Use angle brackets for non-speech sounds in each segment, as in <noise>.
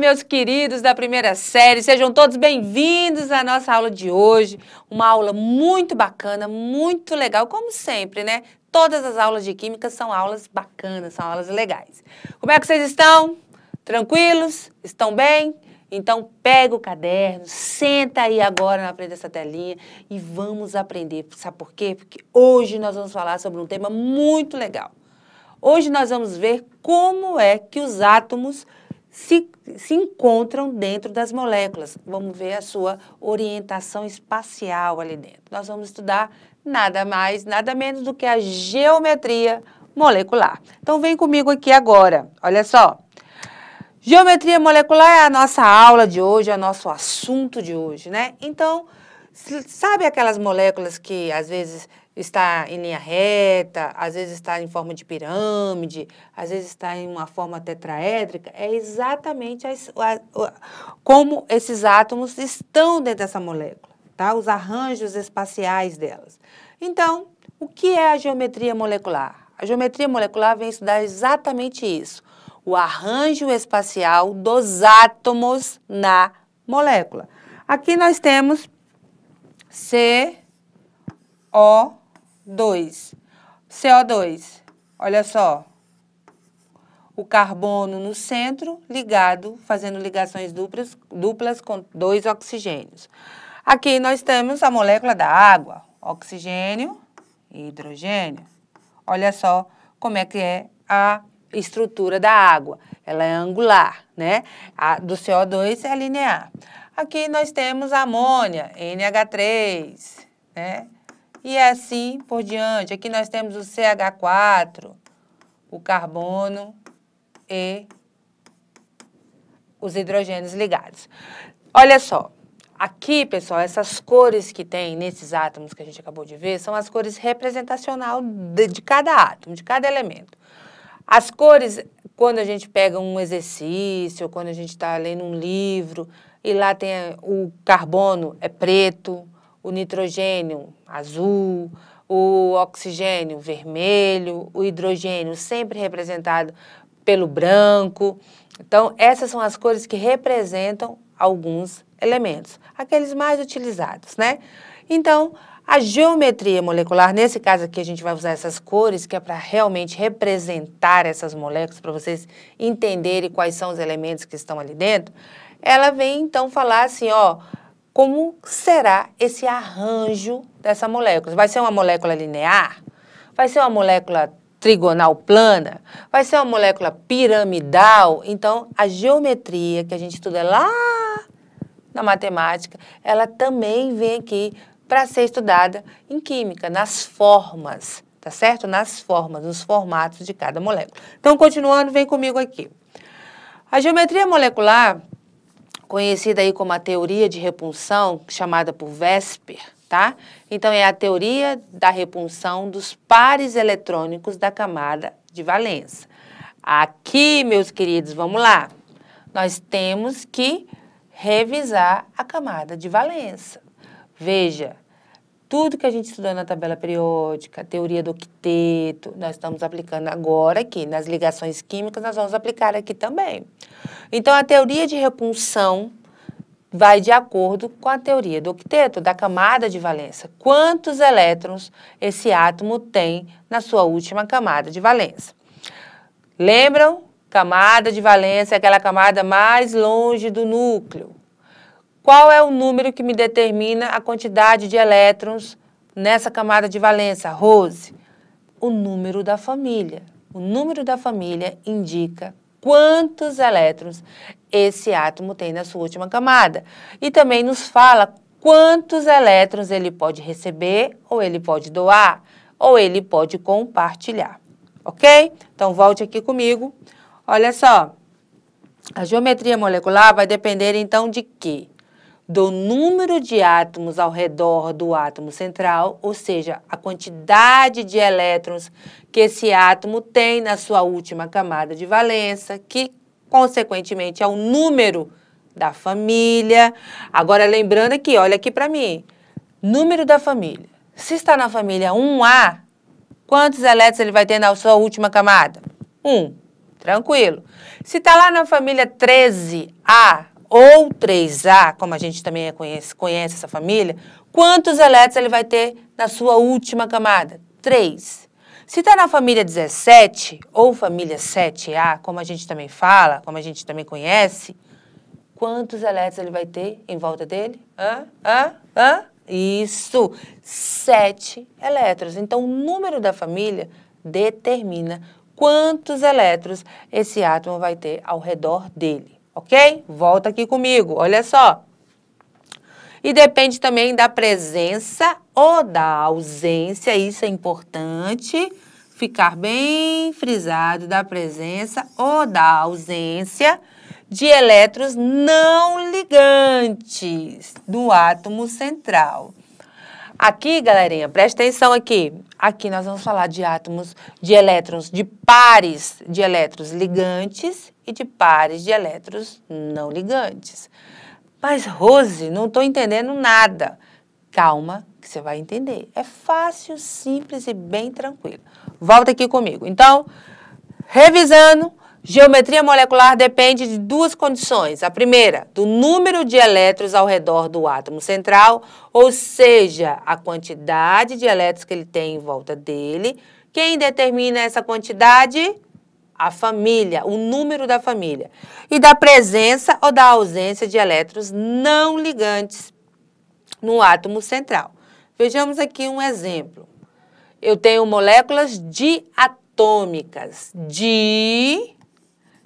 meus queridos da primeira série, sejam todos bem-vindos à nossa aula de hoje. Uma aula muito bacana, muito legal, como sempre, né? Todas as aulas de química são aulas bacanas, são aulas legais. Como é que vocês estão? Tranquilos? Estão bem? Então, pega o caderno, senta aí agora na frente dessa telinha e vamos aprender. Sabe por quê? Porque hoje nós vamos falar sobre um tema muito legal. Hoje nós vamos ver como é que os átomos se, se encontram dentro das moléculas. Vamos ver a sua orientação espacial ali dentro. Nós vamos estudar nada mais, nada menos do que a geometria molecular. Então vem comigo aqui agora. Olha só. Geometria molecular é a nossa aula de hoje, é o nosso assunto de hoje, né? Então, sabe aquelas moléculas que às vezes está em linha reta, às vezes está em forma de pirâmide, às vezes está em uma forma tetraédrica, é exatamente as a, a, como esses átomos estão dentro dessa molécula, tá? os arranjos espaciais delas. Então, o que é a geometria molecular? A geometria molecular vem estudar exatamente isso, o arranjo espacial dos átomos na molécula. Aqui nós temos C, O, 2. CO2, olha só. O carbono no centro, ligado, fazendo ligações duplas, duplas com dois oxigênios. Aqui nós temos a molécula da água, oxigênio e hidrogênio. Olha só como é que é a estrutura da água. Ela é angular, né? A do CO2 é linear. Aqui nós temos a amônia, NH3, né? E é assim por diante. Aqui nós temos o CH4, o carbono e os hidrogênios ligados. Olha só, aqui, pessoal, essas cores que tem nesses átomos que a gente acabou de ver são as cores representacionais de, de cada átomo, de cada elemento. As cores, quando a gente pega um exercício, quando a gente está lendo um livro e lá tem o carbono é preto, o nitrogênio azul, o oxigênio vermelho, o hidrogênio sempre representado pelo branco. Então, essas são as cores que representam alguns elementos, aqueles mais utilizados, né? Então, a geometria molecular, nesse caso aqui a gente vai usar essas cores, que é para realmente representar essas moléculas, para vocês entenderem quais são os elementos que estão ali dentro, ela vem então falar assim, ó, como será esse arranjo dessa molécula. Vai ser uma molécula linear? Vai ser uma molécula trigonal plana? Vai ser uma molécula piramidal? Então, a geometria que a gente estuda lá na matemática, ela também vem aqui para ser estudada em química, nas formas, tá certo? Nas formas, nos formatos de cada molécula. Então, continuando, vem comigo aqui. A geometria molecular conhecida aí como a teoria de repulsão, chamada por Vesper, tá? Então é a teoria da repulsão dos pares eletrônicos da camada de valença. Aqui, meus queridos, vamos lá. Nós temos que revisar a camada de valença. Veja, tudo que a gente estudou na tabela periódica, teoria do octeto, nós estamos aplicando agora aqui. Nas ligações químicas, nós vamos aplicar aqui também. Então, a teoria de repulsão vai de acordo com a teoria do octeto, da camada de valença. Quantos elétrons esse átomo tem na sua última camada de valença? Lembram? Camada de valença é aquela camada mais longe do núcleo. Qual é o número que me determina a quantidade de elétrons nessa camada de valência, Rose? O número da família. O número da família indica quantos elétrons esse átomo tem na sua última camada. E também nos fala quantos elétrons ele pode receber, ou ele pode doar, ou ele pode compartilhar. Ok? Então volte aqui comigo. Olha só. A geometria molecular vai depender então de quê? do número de átomos ao redor do átomo central, ou seja, a quantidade de elétrons que esse átomo tem na sua última camada de valença, que consequentemente é o número da família. Agora lembrando aqui, olha aqui para mim. Número da família. Se está na família 1A, quantos elétrons ele vai ter na sua última camada? 1. Um, tranquilo. Se está lá na família 13A, ou 3A, como a gente também é conhece, conhece essa família, quantos elétrons ele vai ter na sua última camada? 3. Se está na família 17 ou família 7A, como a gente também fala, como a gente também conhece, quantos elétrons ele vai ter em volta dele? Hã? Hã? Hã? Isso, sete elétrons. Então, o número da família determina quantos elétrons esse átomo vai ter ao redor dele ok? Volta aqui comigo, olha só. E depende também da presença ou da ausência, isso é importante ficar bem frisado da presença ou da ausência de elétrons não ligantes do átomo central. Aqui, galerinha, presta atenção aqui. Aqui nós vamos falar de átomos de elétrons, de pares de elétrons ligantes e de pares de elétrons não ligantes. Mas, Rose, não estou entendendo nada. Calma, que você vai entender. É fácil, simples e bem tranquilo. Volta aqui comigo. Então, revisando, geometria molecular depende de duas condições. A primeira, do número de elétrons ao redor do átomo central, ou seja, a quantidade de elétrons que ele tem em volta dele. Quem determina essa quantidade? a família, o número da família, e da presença ou da ausência de elétrons não ligantes no átomo central. Vejamos aqui um exemplo. Eu tenho moléculas diatômicas. Di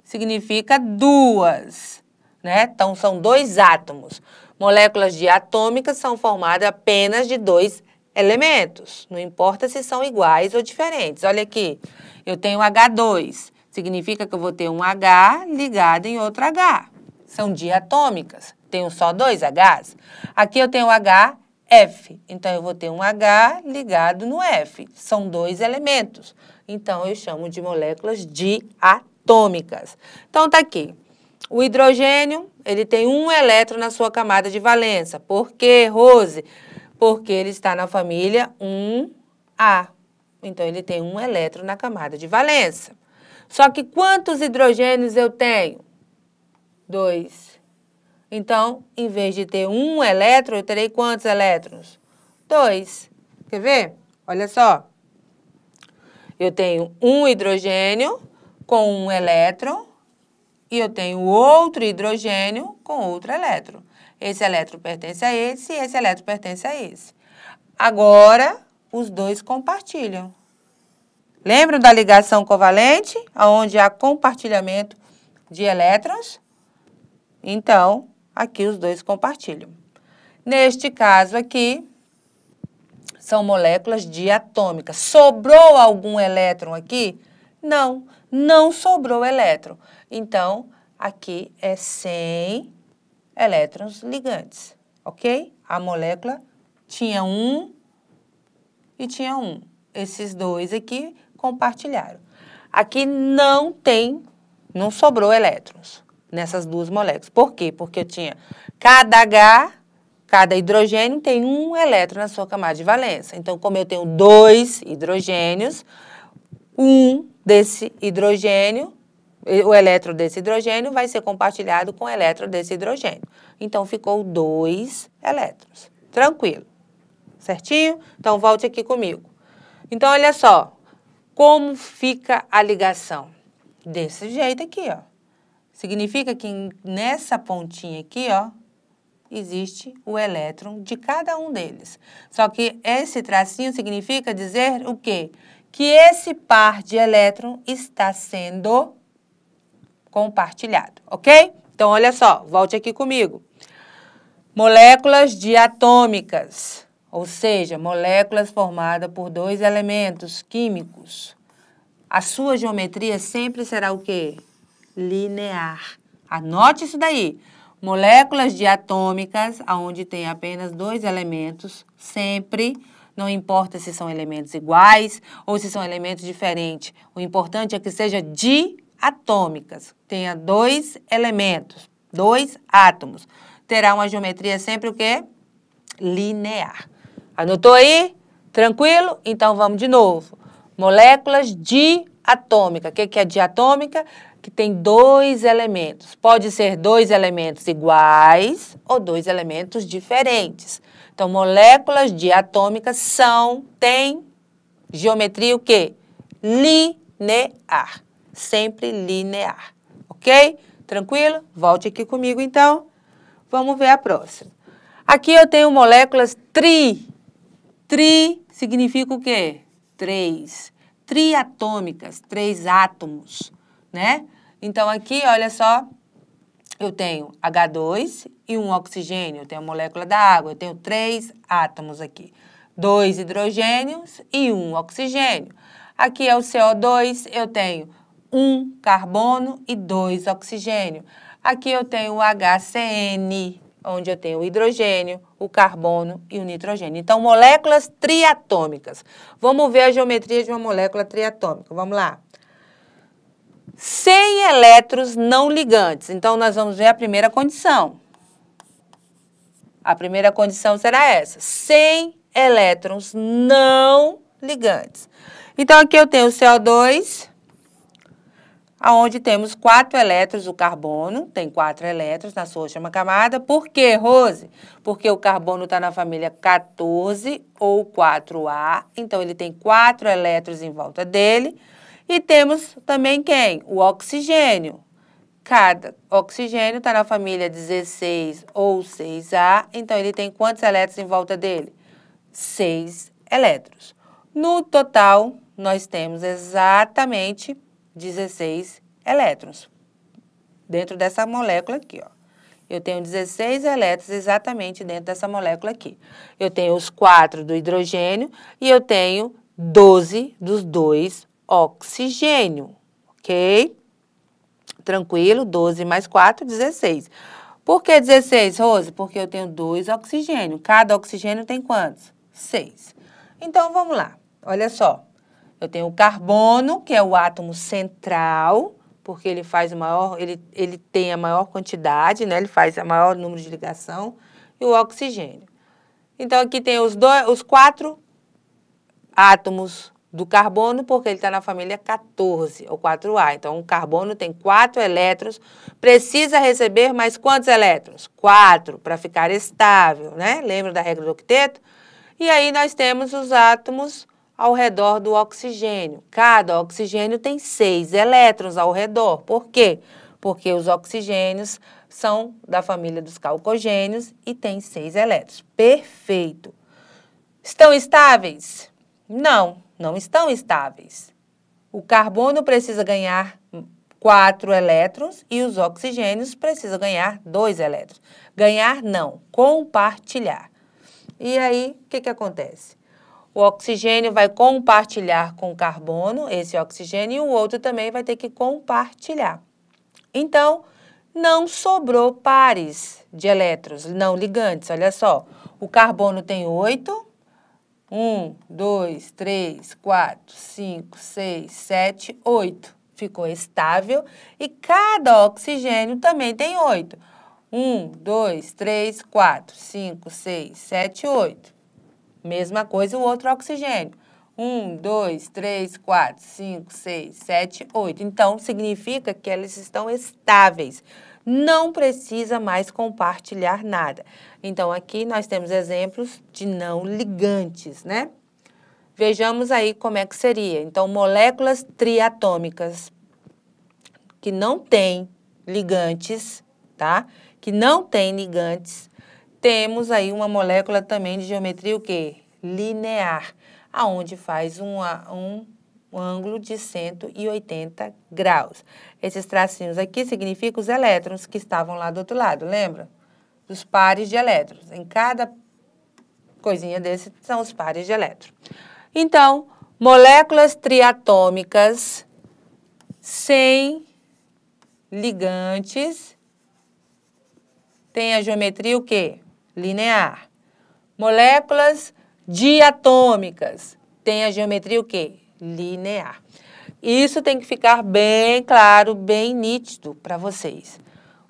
significa duas, né? Então são dois átomos. Moléculas diatômicas são formadas apenas de dois elementos, não importa se são iguais ou diferentes. Olha aqui, eu tenho H2, significa que eu vou ter um H ligado em outro H. São diatômicas, tenho só dois Hs. Aqui eu tenho H F. Então, eu vou ter um H ligado no F. São dois elementos. Então, eu chamo de moléculas diatômicas. Então, tá aqui. O hidrogênio, ele tem um elétron na sua camada de valência, Por quê, Rose? Porque ele está na família 1A. Então, ele tem um elétron na camada de valência. Só que quantos hidrogênios eu tenho? Dois. Então, em vez de ter um elétron, eu terei quantos elétrons? Dois. Quer ver? Olha só. Eu tenho um hidrogênio com um elétron e eu tenho outro hidrogênio com outro elétron. Esse elétron pertence a esse e esse elétron pertence a esse. Agora, os dois compartilham. Lembram da ligação covalente, onde há compartilhamento de elétrons? Então, aqui os dois compartilham. Neste caso aqui, são moléculas diatômicas. Sobrou algum elétron aqui? Não, não sobrou elétron. Então, aqui é sem elétrons ligantes, ok? A molécula tinha um e tinha um. Esses dois aqui compartilharam. Aqui não tem, não sobrou elétrons nessas duas moléculas. Por quê? Porque eu tinha cada H, cada hidrogênio tem um elétron na sua camada de valência. Então, como eu tenho dois hidrogênios, um desse hidrogênio, o elétron desse hidrogênio vai ser compartilhado com o elétron desse hidrogênio. Então, ficou dois elétrons. Tranquilo. Certinho? Então, volte aqui comigo. Então, olha só, como fica a ligação? Desse jeito aqui, ó. Significa que nessa pontinha aqui, ó, existe o elétron de cada um deles. Só que esse tracinho significa dizer o quê? Que esse par de elétron está sendo compartilhado, ok? Então, olha só, volte aqui comigo. Moléculas diatômicas ou seja, moléculas formadas por dois elementos químicos. A sua geometria sempre será o quê? Linear. Anote isso daí. Moléculas diatômicas, onde tem apenas dois elementos, sempre não importa se são elementos iguais ou se são elementos diferentes. O importante é que seja diatômicas, tenha dois elementos, dois átomos. Terá uma geometria sempre o quê? Linear. Anotou aí? Tranquilo? Então vamos de novo. Moléculas diatômicas. O que é diatômica? Que tem dois elementos. Pode ser dois elementos iguais ou dois elementos diferentes. Então, moléculas diatômicas são, têm geometria o quê? Linear. Sempre linear. Ok? Tranquilo? Volte aqui comigo então. Vamos ver a próxima. Aqui eu tenho moléculas tri Tri significa o quê? Três. Triatômicas, três átomos, né? Então aqui, olha só, eu tenho H2 e um oxigênio, eu tenho a molécula da água, eu tenho três átomos aqui. Dois hidrogênios e um oxigênio. Aqui é o CO2, eu tenho um carbono e dois oxigênio. Aqui eu tenho o HCN, onde eu tenho o hidrogênio, o carbono e o nitrogênio. Então, moléculas triatômicas. Vamos ver a geometria de uma molécula triatômica. Vamos lá. Sem elétrons não ligantes. Então, nós vamos ver a primeira condição. A primeira condição será essa: sem elétrons não ligantes. Então, aqui eu tenho o CO2, aonde temos quatro elétrons, o carbono tem quatro elétrons na sua última camada. Por quê, Rose? Porque o carbono está na família 14 ou 4A, então ele tem quatro elétrons em volta dele. E temos também quem? O oxigênio. Cada oxigênio está na família 16 ou 6A, então ele tem quantos elétrons em volta dele? Seis elétrons. No total, nós temos exatamente 16 elétrons dentro dessa molécula aqui, ó. Eu tenho 16 elétrons exatamente dentro dessa molécula aqui. Eu tenho os 4 do hidrogênio e eu tenho 12 dos dois oxigênio, ok? Tranquilo, 12 mais 4, 16. Por que 16, Rose? Porque eu tenho dois oxigênio. Cada oxigênio tem quantos? 6. Então, vamos lá. Olha só. Eu tenho o carbono, que é o átomo central, porque ele faz o maior, ele, ele tem a maior quantidade, né? Ele faz o maior número de ligação e o oxigênio. Então aqui tem os, dois, os quatro átomos do carbono, porque ele está na família 14, ou 4A. Então, o carbono tem quatro elétrons, precisa receber mais quantos elétrons? Quatro, para ficar estável, né? Lembra da regra do octeto? E aí nós temos os átomos ao redor do oxigênio. Cada oxigênio tem seis elétrons ao redor. Por quê? Porque os oxigênios são da família dos calcogênios e tem seis elétrons. Perfeito. Estão estáveis? Não, não estão estáveis. O carbono precisa ganhar quatro elétrons e os oxigênios precisam ganhar dois elétrons. Ganhar não, compartilhar. E aí, o que, que acontece? O oxigênio vai compartilhar com o carbono, esse oxigênio, e o outro também vai ter que compartilhar. Então, não sobrou pares de elétrons, não ligantes, olha só. O carbono tem oito. Um, dois, três, quatro, cinco, seis, sete, oito. Ficou estável. E cada oxigênio também tem oito. Um, dois, três, quatro, cinco, seis, sete, oito. Mesma coisa o outro oxigênio. 1, 2, 3, 4, 5, 6, 7, 8. Então, significa que eles estão estáveis. Não precisa mais compartilhar nada. Então, aqui nós temos exemplos de não ligantes, né? Vejamos aí como é que seria. Então, moléculas triatômicas que não têm ligantes, tá? Que não têm ligantes, temos aí uma molécula também de geometria o quê? Linear, aonde faz um, um ângulo de 180 graus. Esses tracinhos aqui significam os elétrons que estavam lá do outro lado, lembra? Os pares de elétrons. Em cada coisinha desse são os pares de elétrons. Então, moléculas triatômicas sem ligantes têm a geometria o quê? linear. Moléculas diatômicas têm a geometria o quê? Linear. Isso tem que ficar bem claro, bem nítido para vocês.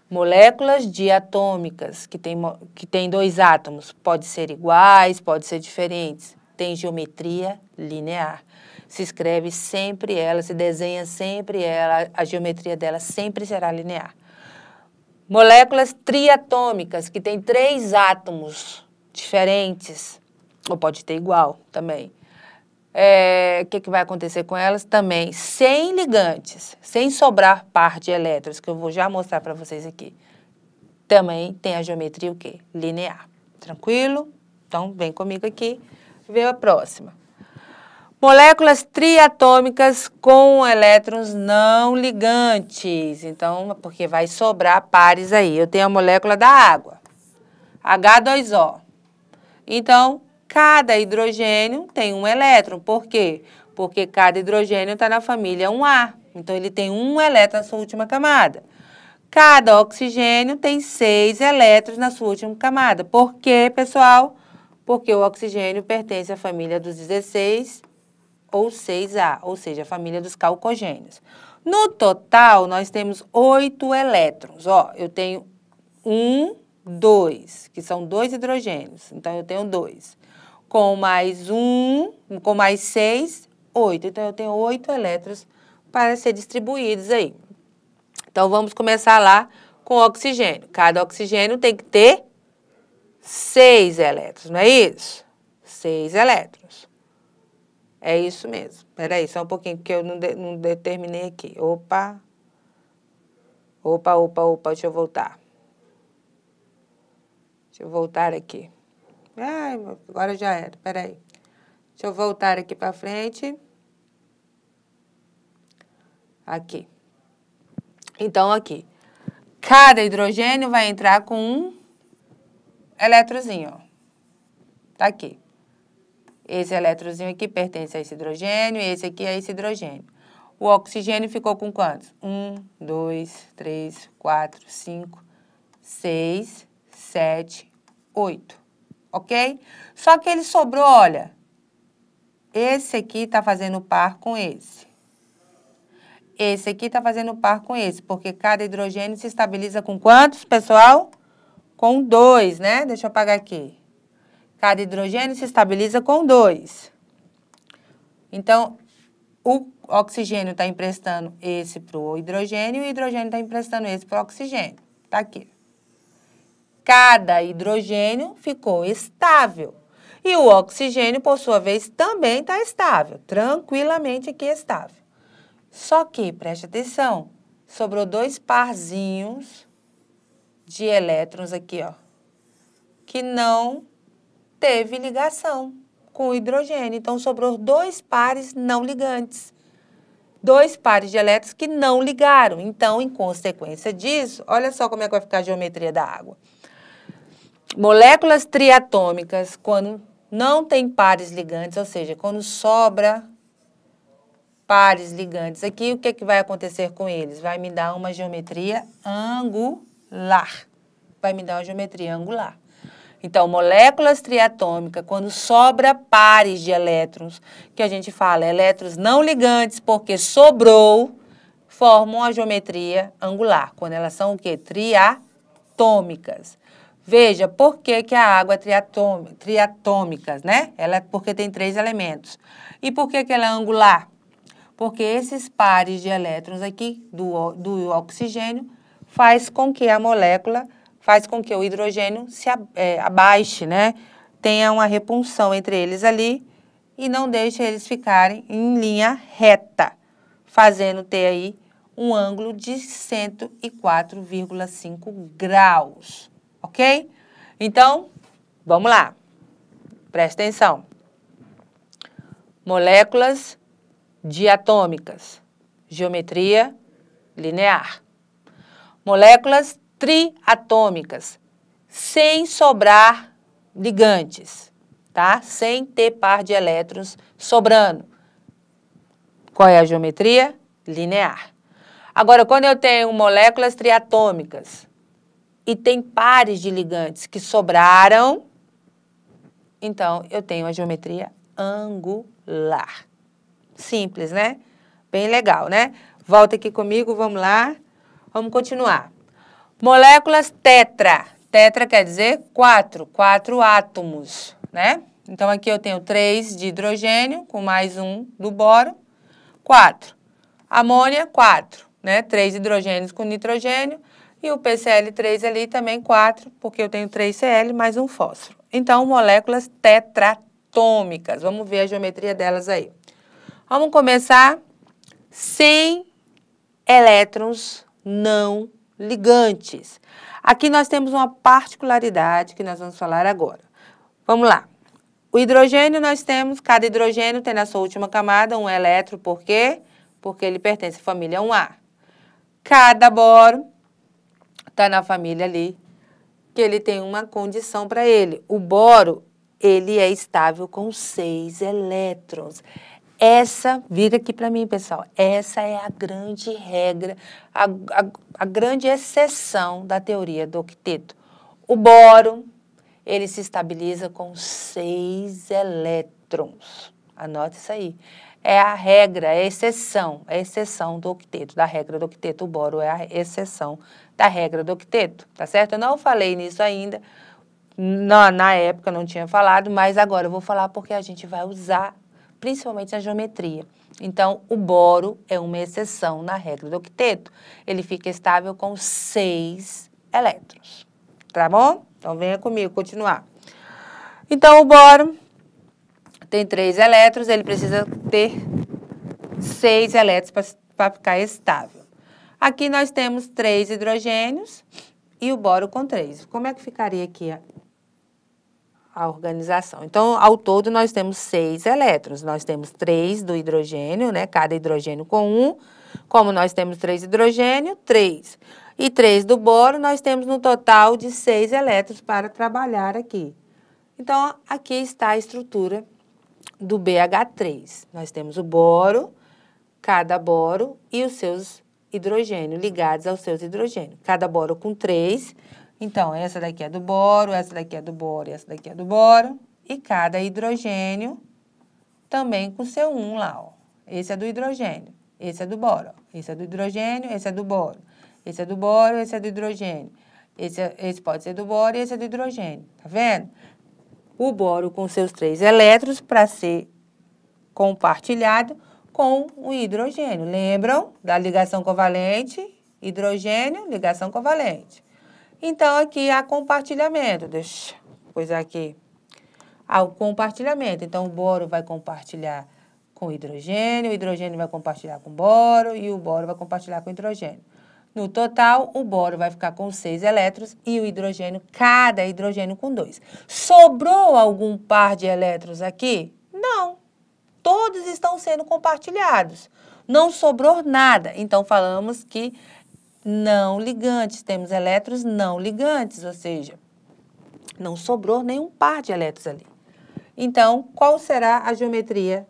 Moléculas diatômicas que têm que tem dois átomos, pode ser iguais, pode ser diferentes, tem geometria linear. Se escreve sempre ela, se desenha sempre ela, a geometria dela sempre será linear. Moléculas triatômicas, que tem três átomos diferentes, ou pode ter igual também. É, o é, que, que vai acontecer com elas? Também sem ligantes, sem sobrar par de elétrons, que eu vou já mostrar para vocês aqui. Também tem a geometria o quê? Linear. Tranquilo? Então, vem comigo aqui, veja a próxima. Moléculas triatômicas com elétrons não ligantes. Então, porque vai sobrar pares aí. Eu tenho a molécula da água, H2O. Então, cada hidrogênio tem um elétron. Por quê? Porque cada hidrogênio está na família 1A. Então, ele tem um elétron na sua última camada. Cada oxigênio tem seis elétrons na sua última camada. Por quê, pessoal? Porque o oxigênio pertence à família dos 16 ou 6A, ou seja, a família dos calcogênios. No total, nós temos oito elétrons. Ó, eu tenho um, dois, que são dois hidrogênios. Então, eu tenho dois. Com mais um, com mais seis, oito. Então, eu tenho oito elétrons para ser distribuídos aí. Então, vamos começar lá com oxigênio. Cada oxigênio tem que ter seis elétrons, não é isso? Seis elétrons. É isso mesmo. Peraí, só um pouquinho, porque eu não, de, não determinei aqui. Opa. Opa, opa, opa, deixa eu voltar. Deixa eu voltar aqui. Ai, agora já era, peraí. Deixa eu voltar aqui para frente. Aqui. Então, aqui. Cada hidrogênio vai entrar com um eletrozinho, ó. Tá aqui. Esse eletrozinho aqui pertence a esse hidrogênio, esse aqui é esse hidrogênio. O oxigênio ficou com quantos? Um, dois, três, quatro, cinco, seis, sete, oito. Ok? Só que ele sobrou, olha. Esse aqui está fazendo par com esse. Esse aqui está fazendo par com esse, porque cada hidrogênio se estabiliza com quantos, pessoal? Com dois, né? Deixa eu apagar aqui. Cada hidrogênio se estabiliza com dois. Então, o oxigênio está emprestando esse para o hidrogênio e o hidrogênio está emprestando esse para o oxigênio. Está aqui. Cada hidrogênio ficou estável. E o oxigênio, por sua vez, também está estável, tranquilamente aqui estável. Só que, preste atenção, sobrou dois parzinhos de elétrons aqui, ó, que não teve ligação com o hidrogênio. Então, sobrou dois pares não ligantes. Dois pares de elétrons que não ligaram. Então, em consequência disso, olha só como é que vai ficar a geometria da água. Moléculas triatômicas, quando não tem pares ligantes, ou seja, quando sobra pares ligantes aqui, o que, é que vai acontecer com eles? Vai me dar uma geometria angular. Vai me dar uma geometria angular. Então, moléculas triatômicas, quando sobra pares de elétrons, que a gente fala elétrons não ligantes porque sobrou, formam a geometria angular, quando elas são o quê? Triatômicas. Veja por que, que a água é triatômica, triatômicas, né? Ela é porque tem três elementos. E por que, que ela é angular? Porque esses pares de elétrons aqui do, do oxigênio faz com que a molécula faz com que o hidrogênio se é, abaixe, né? Tenha uma repulsão entre eles ali e não deixe eles ficarem em linha reta, fazendo ter aí um ângulo de 104,5 graus, ok? Então, vamos lá. Presta atenção. Moléculas diatômicas, geometria linear. Moléculas triatômicas, sem sobrar ligantes, tá? Sem ter par de elétrons sobrando. Qual é a geometria? Linear. Agora, quando eu tenho moléculas triatômicas e tem pares de ligantes que sobraram, então eu tenho a geometria angular. Simples, né? Bem legal, né? Volta aqui comigo, vamos lá. Vamos continuar. Moléculas tetra. Tetra quer dizer quatro, quatro átomos, né? Então, aqui eu tenho três de hidrogênio, com mais um do boro, quatro. Amônia, quatro, né? Três hidrogênios com nitrogênio. E o PCl3 ali também quatro, porque eu tenho três Cl mais um fósforo. Então, moléculas tetratômicas. Vamos ver a geometria delas aí. Vamos começar sem elétrons não ligantes. Aqui nós temos uma particularidade que nós vamos falar agora. Vamos lá. O hidrogênio nós temos, cada hidrogênio tem na sua última camada um elétron, por quê? Porque ele pertence à família 1A. Cada boro está na família ali, que ele tem uma condição para ele. O boro, ele é estável com seis elétrons. Essa, vira aqui para mim, pessoal, essa é a grande regra, a, a, a grande exceção da teoria do octeto. O boro, ele se estabiliza com seis elétrons. Anote isso aí. É a regra, é a exceção, é a exceção do octeto, da regra do octeto. O boro é a exceção da regra do octeto, tá certo? Eu não falei nisso ainda, na, na época não tinha falado, mas agora eu vou falar porque a gente vai usar principalmente na geometria. Então, o boro é uma exceção na regra do octeto. Ele fica estável com seis elétrons. Tá bom? Então, venha comigo continuar. Então, o boro tem três elétrons, ele precisa ter seis elétrons para ficar estável. Aqui nós temos três hidrogênios e o boro com três. Como é que ficaria aqui a organização. Então, ao todo, nós temos seis elétrons. Nós temos três do hidrogênio, né? Cada hidrogênio com um. Como nós temos três hidrogênio, três. E três do boro, nós temos no total de seis elétrons para trabalhar aqui. Então, aqui está a estrutura do BH3. Nós temos o boro, cada boro e os seus hidrogênio ligados aos seus hidrogênios. Cada boro com três então, essa daqui é do boro, essa daqui é do boro, essa daqui é do boro. E cada hidrogênio também com seu 1 lá, ó. Esse é do hidrogênio, esse é do boro, esse é do hidrogênio, esse é do boro. Esse é do boro, esse é do hidrogênio. Esse, esse pode ser do boro e esse é do hidrogênio, tá vendo? O boro com seus três elétrons para ser compartilhado com o hidrogênio. Lembram da ligação covalente? Hidrogênio, ligação covalente. Então, aqui há compartilhamento. Deixa eu coisar aqui. Há o compartilhamento. Então, o boro vai compartilhar com o hidrogênio, o hidrogênio vai compartilhar com o boro e o boro vai compartilhar com o hidrogênio. No total, o boro vai ficar com seis elétrons e o hidrogênio, cada hidrogênio com dois. Sobrou algum par de elétrons aqui? Não. Todos estão sendo compartilhados. Não sobrou nada. Então, falamos que não ligantes, temos elétrons não ligantes, ou seja, não sobrou nenhum par de elétrons ali. Então, qual será a geometria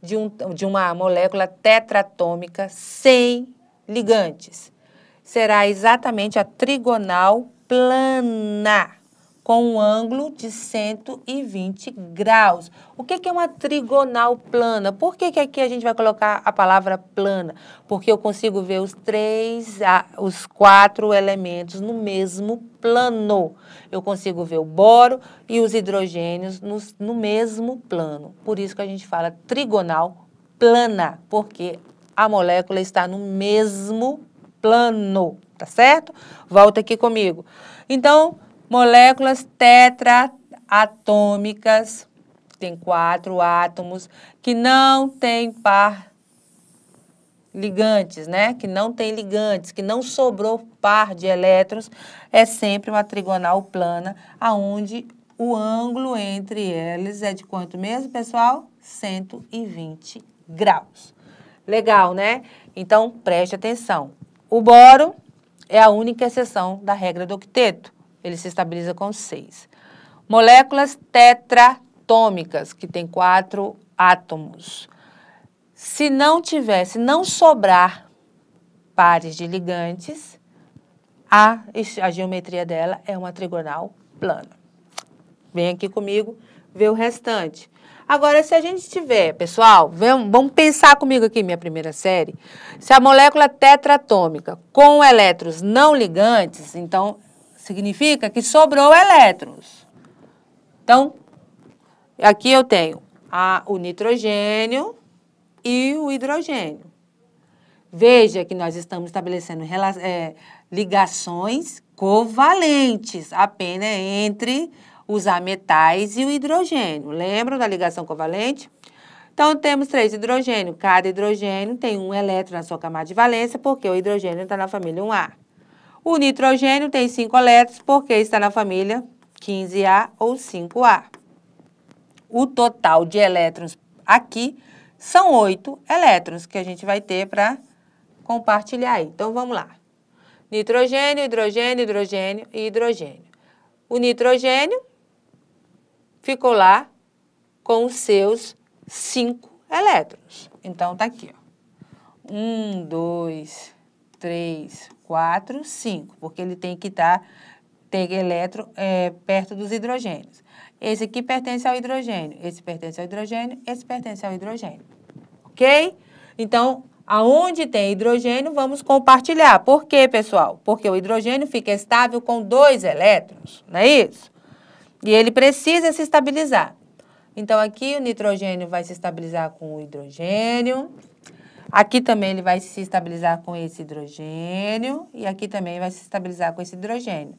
de, um, de uma molécula tetratômica sem ligantes? Será exatamente a trigonal planar com um ângulo de 120 graus. O que é uma trigonal plana? Por que, que aqui a gente vai colocar a palavra plana? Porque eu consigo ver os três, os quatro elementos no mesmo plano. Eu consigo ver o boro e os hidrogênios no, no mesmo plano. Por isso que a gente fala trigonal plana, porque a molécula está no mesmo plano, tá certo? Volta aqui comigo. Então, moléculas tetraatômicas, tem quatro átomos, que não tem par ligantes, né? Que não tem ligantes, que não sobrou par de elétrons, é sempre uma trigonal plana, aonde o ângulo entre eles é de quanto mesmo, pessoal? 120 graus. Legal, né? Então, preste atenção. O boro é a única exceção da regra do octeto ele se estabiliza com 6. Moléculas tetratômicas, que tem quatro átomos. Se não tivesse, não sobrar pares de ligantes, a, a geometria dela é uma trigonal plana. Vem aqui comigo ver o restante. Agora, se a gente tiver, pessoal, vamos pensar comigo aqui, minha primeira série. Se a molécula tetratômica com elétrons não ligantes, então Significa que sobrou elétrons. Então, aqui eu tenho a, o nitrogênio e o hidrogênio. Veja que nós estamos estabelecendo é, ligações covalentes apenas entre os ametais e o hidrogênio. Lembram da ligação covalente? Então, temos três hidrogênios. Cada hidrogênio tem um elétron na sua camada de valência, porque o hidrogênio está na família 1A. O nitrogênio tem 5 elétrons porque está na família 15A ou 5A. O total de elétrons aqui são 8 elétrons que a gente vai ter para compartilhar aí. Então vamos lá. Nitrogênio, hidrogênio, hidrogênio e hidrogênio. O nitrogênio ficou lá com os seus 5 elétrons. Então está aqui, ó. 1, 2, 3, 4, 5, porque ele tem que estar, tá, ter elétron é, perto dos hidrogênios. Esse aqui pertence ao hidrogênio, esse pertence ao hidrogênio, esse pertence ao hidrogênio, ok? Então, aonde tem hidrogênio, vamos compartilhar. Por quê, pessoal? Porque o hidrogênio fica estável com dois elétrons, não é isso? E ele precisa se estabilizar. Então, aqui o nitrogênio vai se estabilizar com o hidrogênio, Aqui também ele vai se estabilizar com esse hidrogênio e aqui também vai se estabilizar com esse hidrogênio.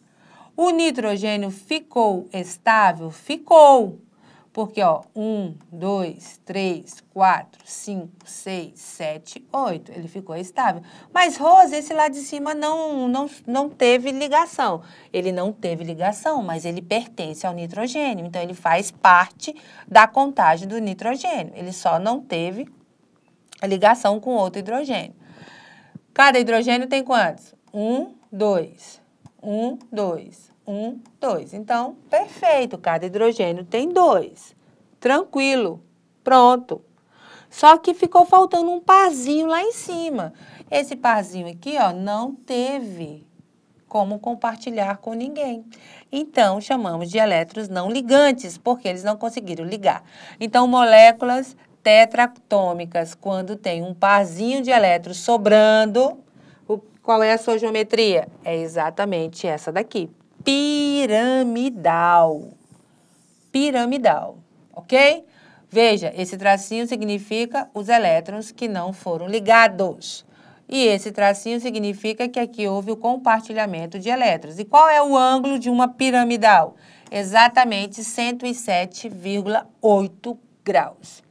O nitrogênio ficou estável? Ficou. Porque, ó, 1, 2, 3, 4, 5, 6, 7, 8. Ele ficou estável. Mas, Rose, esse lá de cima não, não, não teve ligação. Ele não teve ligação, mas ele pertence ao nitrogênio. Então, ele faz parte da contagem do nitrogênio. Ele só não teve ligação com outro hidrogênio. Cada hidrogênio tem quantos? Um, dois. Um, dois. Um, dois. Então, perfeito. Cada hidrogênio tem dois. Tranquilo. Pronto. Só que ficou faltando um parzinho lá em cima. Esse parzinho aqui, ó, não teve como compartilhar com ninguém. Então, chamamos de elétrons não ligantes, porque eles não conseguiram ligar. Então, moléculas tetratômicas, quando tem um parzinho de elétrons sobrando, o, qual é a sua geometria? É exatamente essa daqui, piramidal. Piramidal, ok? Veja, esse tracinho significa os elétrons que não foram ligados. E esse tracinho significa que aqui houve o compartilhamento de elétrons. E qual é o ângulo de uma piramidal? Exatamente 107,8 graus.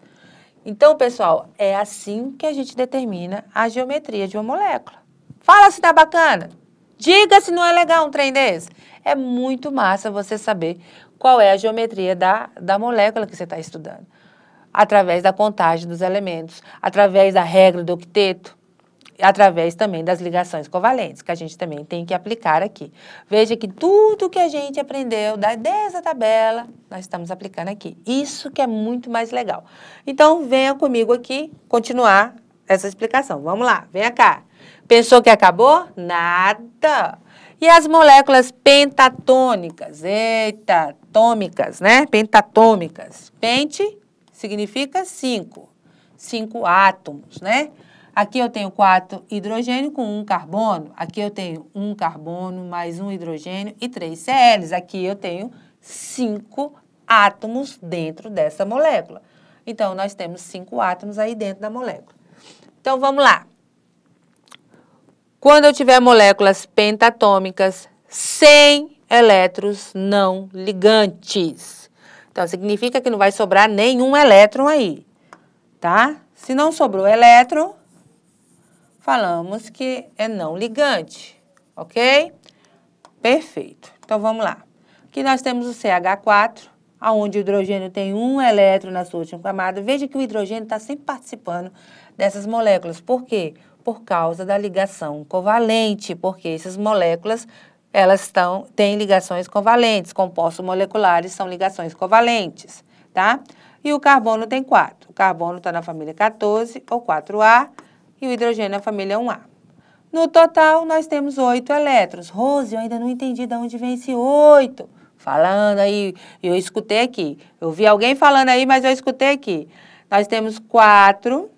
Então, pessoal, é assim que a gente determina a geometria de uma molécula. Fala se tá bacana! Diga se não é legal um trem desse. É muito massa você saber qual é a geometria da, da molécula que você está estudando. Através da contagem dos elementos, através da regra do octeto, através também das ligações covalentes, que a gente também tem que aplicar aqui. Veja que tudo que a gente aprendeu dessa tabela, nós estamos aplicando aqui. Isso que é muito mais legal. Então, venha comigo aqui continuar essa explicação. Vamos lá, venha cá. Pensou que acabou? Nada. E as moléculas pentatônicas? Eita, atômicas, né? Pentatômicas. Pente significa cinco. Cinco átomos, né? Aqui eu tenho quatro hidrogênio com um carbono. Aqui eu tenho um carbono mais um hidrogênio e três Cls. Aqui eu tenho cinco átomos dentro dessa molécula. Então, nós temos cinco átomos aí dentro da molécula. Então, vamos lá. Quando eu tiver moléculas pentatômicas sem elétrons não ligantes. Então, significa que não vai sobrar nenhum elétron aí, tá? Se não sobrou elétron, falamos que é não ligante, ok? Perfeito. Então, vamos lá. Aqui nós temos o CH4, aonde o hidrogênio tem um elétron na sua última camada. Veja que o hidrogênio está sempre participando dessas moléculas. Por quê? Por causa da ligação covalente, porque essas moléculas elas estão, têm ligações covalentes, compostos moleculares são ligações covalentes, tá? E o carbono tem quatro. O carbono está na família 14, ou 4A, e o hidrogênio na família 1A. É no total, nós temos 8 elétrons. Rose, eu ainda não entendi de onde vem esse 8. Falando aí, eu escutei aqui. Eu vi alguém falando aí, mas eu escutei aqui. Nós temos 4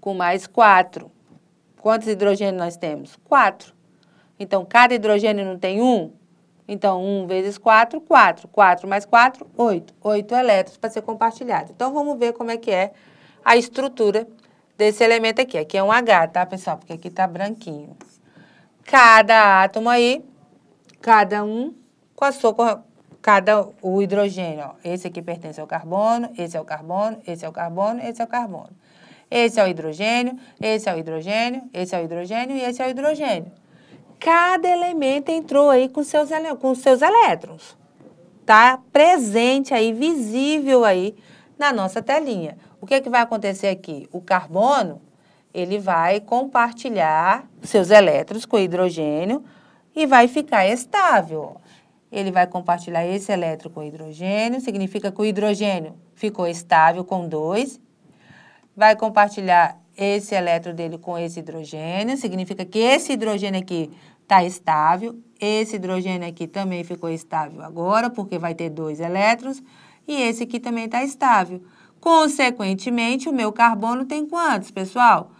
com mais 4. Quantos hidrogênios nós temos? 4. Então, cada hidrogênio não tem um? Então, 1 vezes 4, 4. 4 mais 4, 8. 8 elétrons para ser compartilhado. Então, vamos ver como é que é a estrutura desse elemento aqui. Aqui é um H, tá, pessoal? Porque aqui tá branquinho. Cada átomo aí, cada um com a sua cada o hidrogênio, ó. Esse aqui pertence ao carbono, esse é o carbono, esse é o carbono, esse é o carbono. Esse é o hidrogênio, esse é o hidrogênio, esse é o hidrogênio e esse é o hidrogênio. Cada elemento entrou aí com seus com seus elétrons. Tá presente aí, visível aí na nossa telinha. O que, é que vai acontecer aqui? O carbono ele vai compartilhar seus elétrons com o hidrogênio e vai ficar estável. Ele vai compartilhar esse elétron com o hidrogênio, significa que o hidrogênio ficou estável com 2. Vai compartilhar esse elétron dele com esse hidrogênio, significa que esse hidrogênio aqui está estável. Esse hidrogênio aqui também ficou estável agora, porque vai ter dois elétrons. E esse aqui também está estável. Consequentemente, o meu carbono tem quantos, pessoal?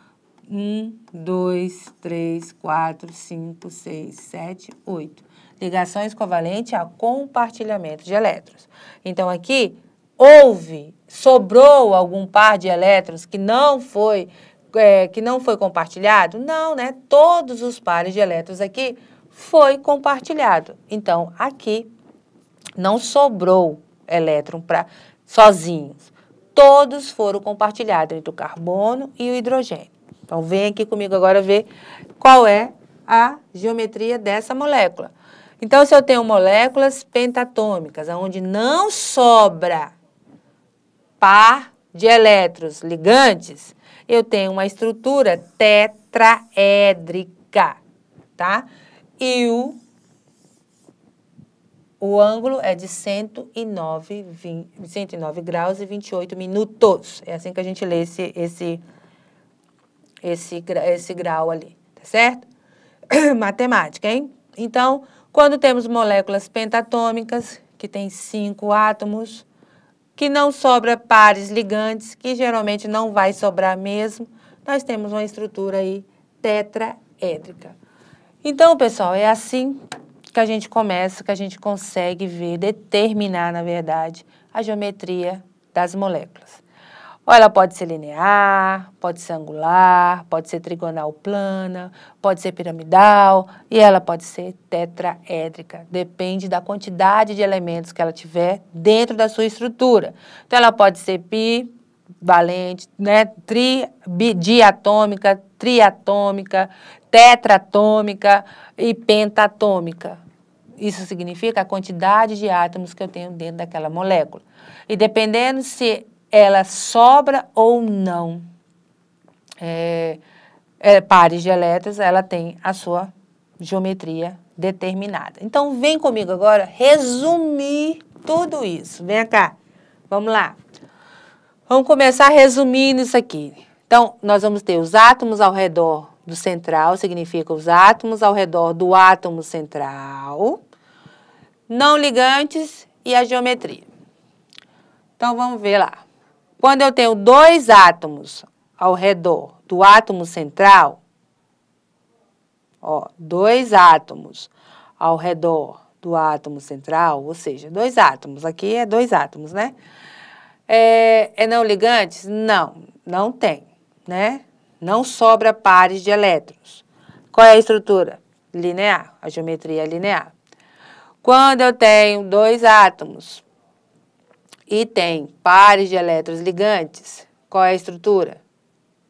1, 2, 3, 4, 5, 6, 7, 8. Ligações covalentes a compartilhamento de elétrons. Então, aqui houve, sobrou algum par de elétrons que não foi é, que não foi compartilhado? Não, né? Todos os pares de elétrons aqui foi compartilhado. Então, aqui não sobrou elétron para sozinhos todos foram compartilhados entre o carbono e o hidrogênio. Então, vem aqui comigo agora ver qual é a geometria dessa molécula. Então, se eu tenho moléculas pentatômicas, onde não sobra par de elétrons ligantes, eu tenho uma estrutura tetraédrica, tá? E o o ângulo é de 109, 20, 109 graus e 28 minutos. É assim que a gente lê esse, esse, esse, esse grau ali, tá certo? <clears throat> Matemática, hein? Então, quando temos moléculas pentatômicas, que tem cinco átomos, que não sobra pares ligantes, que geralmente não vai sobrar mesmo, nós temos uma estrutura aí tetraédrica. Então, pessoal, é assim que a gente começa, que a gente consegue ver, determinar, na verdade, a geometria das moléculas. Ou ela pode ser linear, pode ser angular, pode ser trigonal plana, pode ser piramidal e ela pode ser tetraédrica. Depende da quantidade de elementos que ela tiver dentro da sua estrutura. Então, ela pode ser bivalente, né? Tri, bi, diatômica, triatômica, tetratômica e pentatômica. Isso significa a quantidade de átomos que eu tenho dentro daquela molécula. E dependendo se ela sobra ou não é, é, pares de elétrons, ela tem a sua geometria determinada. Então, vem comigo agora resumir tudo isso. Vem cá, vamos lá. Vamos começar resumindo isso aqui. Então, nós vamos ter os átomos ao redor do central, significa os átomos ao redor do átomo central não ligantes e a geometria. Então vamos ver lá. Quando eu tenho dois átomos ao redor do átomo central, ó, dois átomos ao redor do átomo central, ou seja, dois átomos, aqui é dois átomos, né? É, é não ligantes? Não, não tem, né? Não sobra pares de elétrons. Qual é a estrutura? Linear, a geometria é linear. Quando eu tenho dois átomos e tem pares de elétrons ligantes, qual é a estrutura?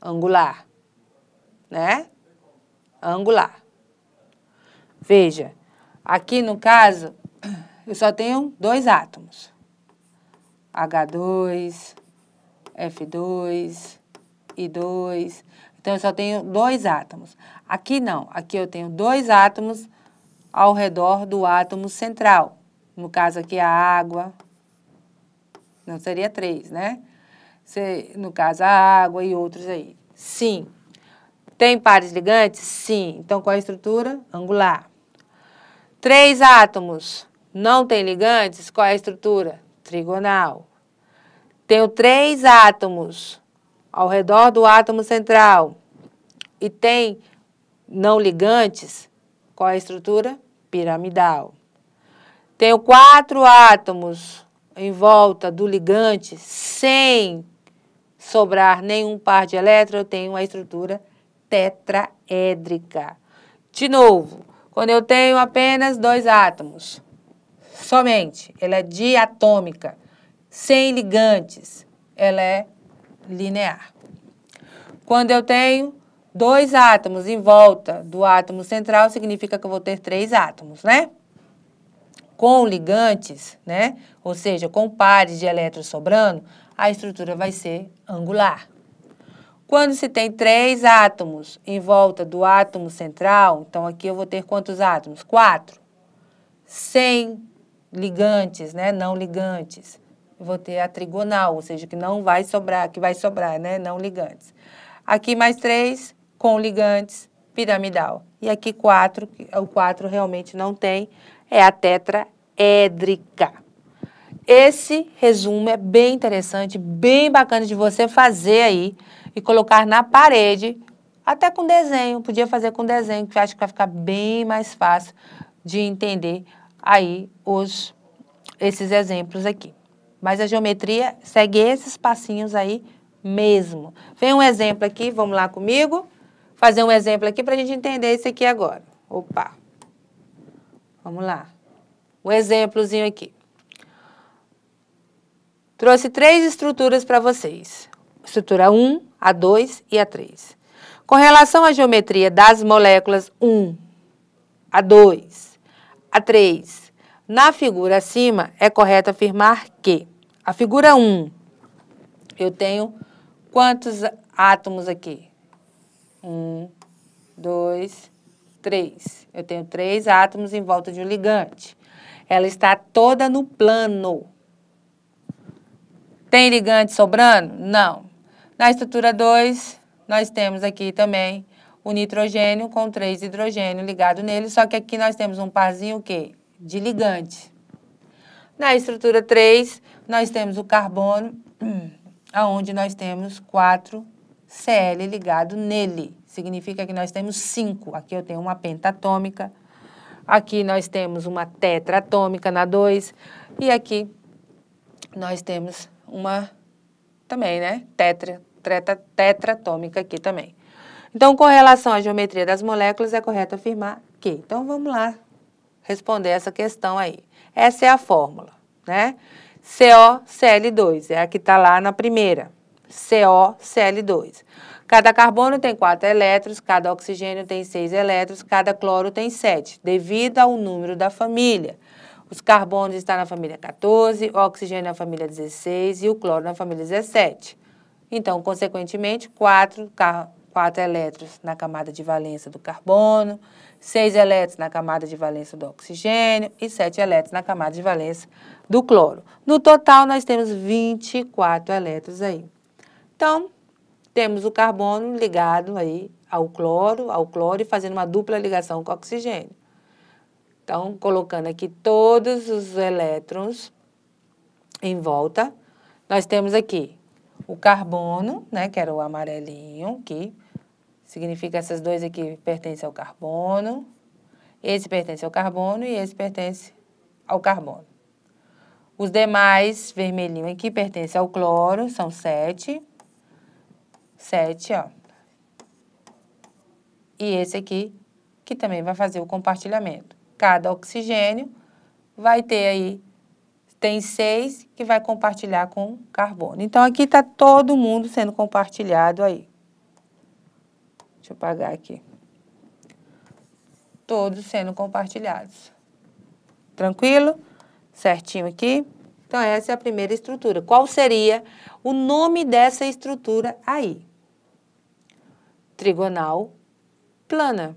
Angular, né? Angular. Veja, aqui no caso, <clears throat> eu só tenho dois átomos. H2, F2 e 2. Então, eu só tenho dois átomos. Aqui não, aqui eu tenho dois átomos ao redor do átomo central. No caso aqui, a água. Não seria três, né? Se, no caso, a água e outros aí. Sim. Tem pares ligantes? Sim. Então, qual é a estrutura? Angular. Três átomos não tem ligantes? Qual é a estrutura? Trigonal. Tenho três átomos ao redor do átomo central e tem não ligantes? Qual é a estrutura? piramidal. Tenho quatro átomos em volta do ligante sem sobrar nenhum par de elétrons, eu tenho uma estrutura tetraédrica. De novo, quando eu tenho apenas dois átomos, somente, ela é diatômica, sem ligantes, ela é linear. Quando eu tenho dois átomos em volta do átomo central significa que eu vou ter três átomos, né? Com ligantes, né? Ou seja, com pares de elétrons sobrando, a estrutura vai ser angular. Quando se tem três átomos em volta do átomo central, então aqui eu vou ter quantos átomos? Quatro. Sem ligantes, né? Não ligantes. vou ter a trigonal, ou seja, que não vai sobrar, que vai sobrar, né? Não ligantes. Aqui mais três, com ligantes, piramidal. E aqui quatro, o quatro realmente não tem, é a tetraédrica. Esse resumo é bem interessante, bem bacana de você fazer aí e colocar na parede, até com desenho, podia fazer com desenho, que eu acho que vai ficar bem mais fácil de entender aí os, esses exemplos aqui. Mas a geometria segue esses passinhos aí mesmo. Vem um exemplo aqui, vamos lá comigo fazer um exemplo aqui para a gente entender isso aqui agora. Opa! Vamos lá. Um exemplozinho aqui. Trouxe três estruturas para vocês. Estrutura 1, a 2 e a 3. Com relação à geometria das moléculas 1, a 2, a 3, na figura acima, é correto afirmar que a figura 1, eu tenho quantos átomos aqui? Um, dois, três. Eu tenho três átomos em volta de um ligante. Ela está toda no plano. Tem ligante sobrando? Não. Na estrutura 2, nós temos aqui também o nitrogênio com três hidrogênio ligado nele, só que aqui nós temos um parzinho o quê? De ligante. Na estrutura 3, nós temos o carbono, <clears throat> aonde nós temos quatro Cl ligado nele. Significa que nós temos cinco. Aqui eu tenho uma pentatômica, aqui nós temos uma tetratômica na 2 e aqui nós temos uma também, né? Tetra, treta, tetratômica aqui também. Então, com relação à geometria das moléculas, é correto afirmar que. Então, vamos lá responder essa questão aí. Essa é a fórmula, né? COCl2, é a que está lá na primeira. COCl2. Cada carbono tem quatro elétrons, cada oxigênio tem seis elétrons, cada cloro tem sete, devido ao número da família. Os carbonos estão na família 14, o oxigênio na família 16 e o cloro na família 17. Então, consequentemente, quatro, elétrons na camada de valência do carbono, seis elétrons na camada de valência do oxigênio e sete elétrons na camada de valência do cloro. No total, nós temos 24 elétrons aí. Então, temos o carbono ligado aí ao cloro, ao cloro e fazendo uma dupla ligação com o oxigênio. Então, colocando aqui todos os elétrons em volta, nós temos aqui o carbono, né, que era o amarelinho, que significa essas duas aqui pertencem ao carbono, esse pertence ao carbono e esse pertence ao carbono. Os demais, vermelhinho aqui, pertencem ao cloro, são sete. 7, ó. E esse aqui, que também vai fazer o compartilhamento. Cada oxigênio vai ter aí, tem seis que vai compartilhar com carbono. Então, aqui está todo mundo sendo compartilhado aí. Deixa eu apagar aqui. Todos sendo compartilhados. Tranquilo? Certinho aqui? Então, essa é a primeira estrutura. Qual seria o nome dessa estrutura aí? trigonal plana.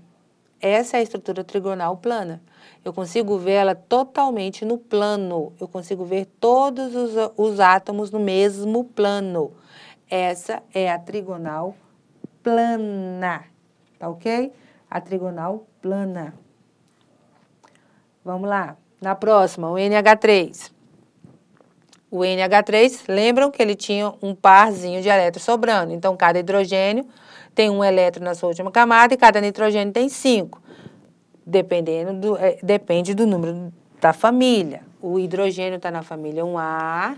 Essa é a estrutura trigonal plana. Eu consigo ver ela totalmente no plano. Eu consigo ver todos os, os átomos no mesmo plano. Essa é a trigonal plana. Tá ok? A trigonal plana. Vamos lá. Na próxima, o NH3. O NH3, lembram que ele tinha um parzinho de elétrons sobrando. Então, cada hidrogênio tem um elétron na sua última camada e cada nitrogênio tem cinco. Dependendo do, é, depende do número da família. O hidrogênio está na família 1A,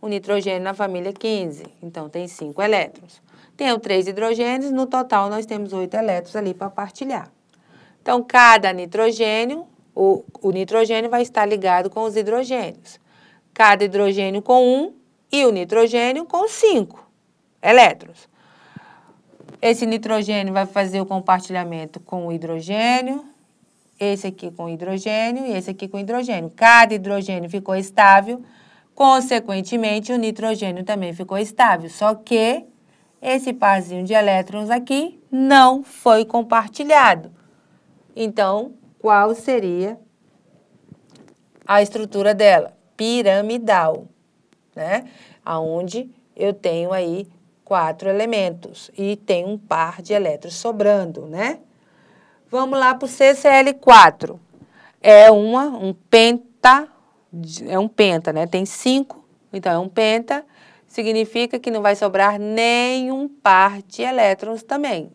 o nitrogênio na família 15. Então, tem cinco elétrons. Tenho três hidrogênios, no total nós temos oito elétrons ali para partilhar. Então, cada nitrogênio, o, o nitrogênio vai estar ligado com os hidrogênios. Cada hidrogênio com um e o nitrogênio com cinco elétrons. Esse nitrogênio vai fazer o compartilhamento com o hidrogênio, esse aqui com hidrogênio e esse aqui com hidrogênio. Cada hidrogênio ficou estável, consequentemente o nitrogênio também ficou estável, só que esse parzinho de elétrons aqui não foi compartilhado. Então, qual seria a estrutura dela? Piramidal, né? Aonde eu tenho aí quatro elementos e tem um par de elétrons sobrando, né? Vamos lá para o CCl4. É uma, um penta, é um penta, né? Tem cinco, então é um penta. Significa que não vai sobrar nenhum par de elétrons também.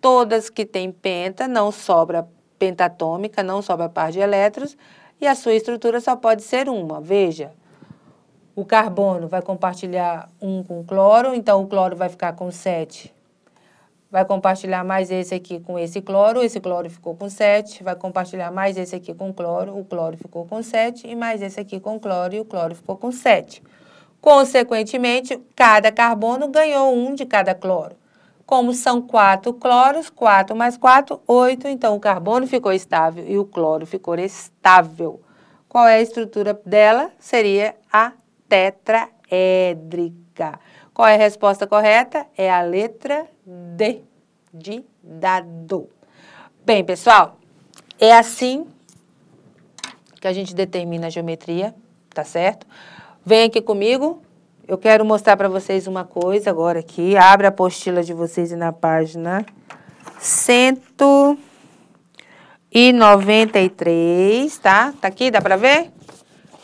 Todas que têm penta, não sobra pentatômica, não sobra par de elétrons, e a sua estrutura só pode ser uma. Veja, o carbono vai compartilhar um com cloro, então o cloro vai ficar com 7. Vai compartilhar mais esse aqui com esse cloro, esse cloro ficou com 7. Vai compartilhar mais esse aqui com cloro, o cloro ficou com 7. E mais esse aqui com cloro e o cloro ficou com 7. Consequentemente, cada carbono ganhou um de cada cloro. Como são quatro cloros, 4 mais 4, 8, então o carbono ficou estável e o cloro ficou estável. Qual é a estrutura dela? Seria a tetraédrica. Qual é a resposta correta? É a letra D, de dado. Bem, pessoal, é assim que a gente determina a geometria, tá certo? Vem aqui comigo, eu quero mostrar para vocês uma coisa agora aqui. Abre a apostila de vocês e na página 193, tá? Tá aqui, dá para ver?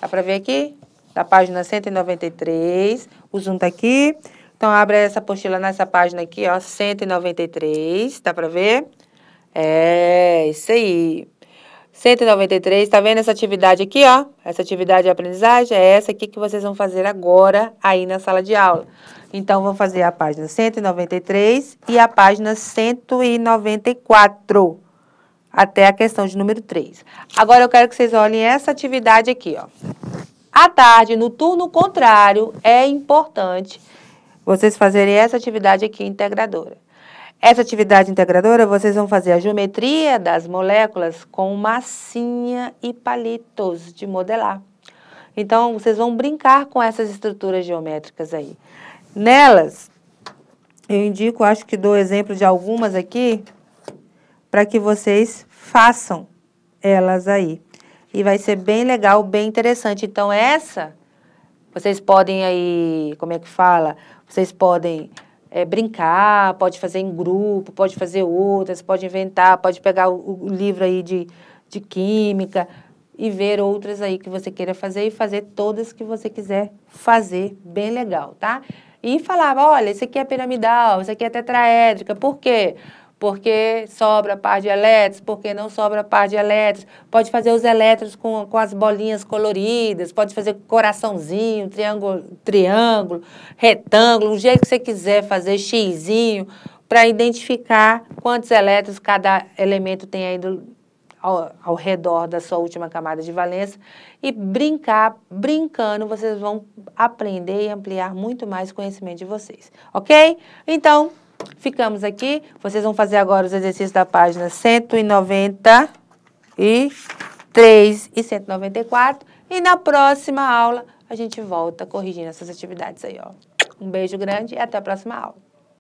Dá para ver aqui? da página 193. O zoom tá aqui. Então, abre essa apostila nessa página aqui, ó, 193, dá para ver? É, isso aí. 193, tá vendo essa atividade aqui, ó? Essa atividade de aprendizagem é essa aqui que vocês vão fazer agora aí na sala de aula. Então, vão fazer a página 193 e a página 194, até a questão de número 3. Agora, eu quero que vocês olhem essa atividade aqui, ó. À tarde, no turno contrário, é importante vocês fazerem essa atividade aqui integradora. Essa atividade integradora, vocês vão fazer a geometria das moléculas com massinha e palitos de modelar. Então, vocês vão brincar com essas estruturas geométricas aí. Nelas, eu indico, acho que dou exemplo de algumas aqui, para que vocês façam elas aí e vai ser bem legal, bem interessante. Então, essa, vocês podem aí, como é que fala? Vocês podem é, brincar, pode fazer em grupo, pode fazer outras, pode inventar, pode pegar o, o livro aí de, de química e ver outras aí que você queira fazer e fazer todas que você quiser fazer, bem legal, tá? E falava, olha, isso aqui é piramidal, isso aqui é tetraédrica, por quê? porque sobra par de elétrons, porque não sobra par de elétrons. Pode fazer os elétrons com, com as bolinhas coloridas, pode fazer coraçãozinho, triângulo, triângulo, retângulo, um jeito que você quiser fazer, xizinho, para identificar quantos elétrons cada elemento tem aí do, ao, ao, redor da sua última camada de valência e brincar, brincando, vocês vão aprender e ampliar muito mais o conhecimento de vocês, ok? Então, Ficamos aqui. Vocês vão fazer agora os exercícios da página 193 e 194. E na próxima aula a gente volta corrigindo essas atividades aí, ó. Um beijo grande e até a próxima aula.